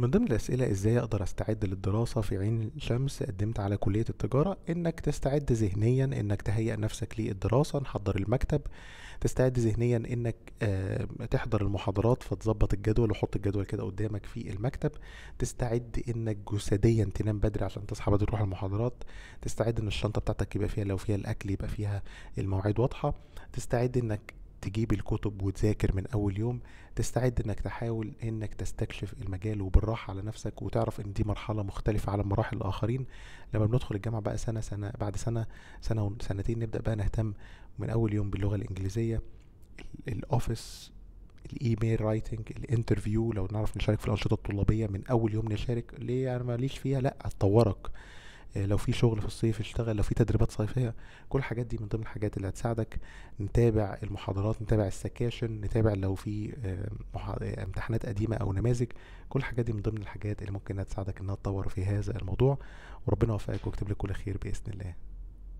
من ضمن الأسئلة إزاي أقدر أستعد للدراسة في عين شمس قدمت على كلية التجارة إنك تستعد ذهنيا إنك تهيئ نفسك للدراسة نحضر المكتب تستعد ذهنيا إنك آه، تحضر المحاضرات فتظبط الجدول وحط الجدول كده قدامك في المكتب تستعد إنك جسديا تنام بدري عشان تصحى بدري تروح المحاضرات تستعد إن الشنطة بتاعتك يبقى فيها لو فيها الأكل يبقى فيها المواعيد واضحة تستعد إنك تجيب الكتب وتذاكر من اول يوم تستعد انك تحاول انك تستكشف المجال وبالراحه على نفسك وتعرف ان دي مرحله مختلفه على المراحل الاخرين لما بندخل الجامعه بقى سنه سنه بعد سنه سنه سنتين نبدا بقى نهتم من اول يوم باللغه الانجليزيه الاوفيس الايميل رايتنج الانترفيو لو نعرف نشارك في الانشطه الطلابيه من اول يوم نشارك ليه انا ماليش فيها لا هتطورك آه، لو في شغل في الصيف اشتغل لو في تدريبات صيفيه كل الحاجات دي من ضمن الحاجات اللي هتساعدك نتابع المحاضرات نتابع السكاشن نتابع لو في آه، آه، امتحانات قديمه او نماذج كل الحاجات دي من ضمن الحاجات اللي ممكن تساعدك انها تطور في هذا الموضوع وربنا يوفقك ويكتب لك كل خير باذن الله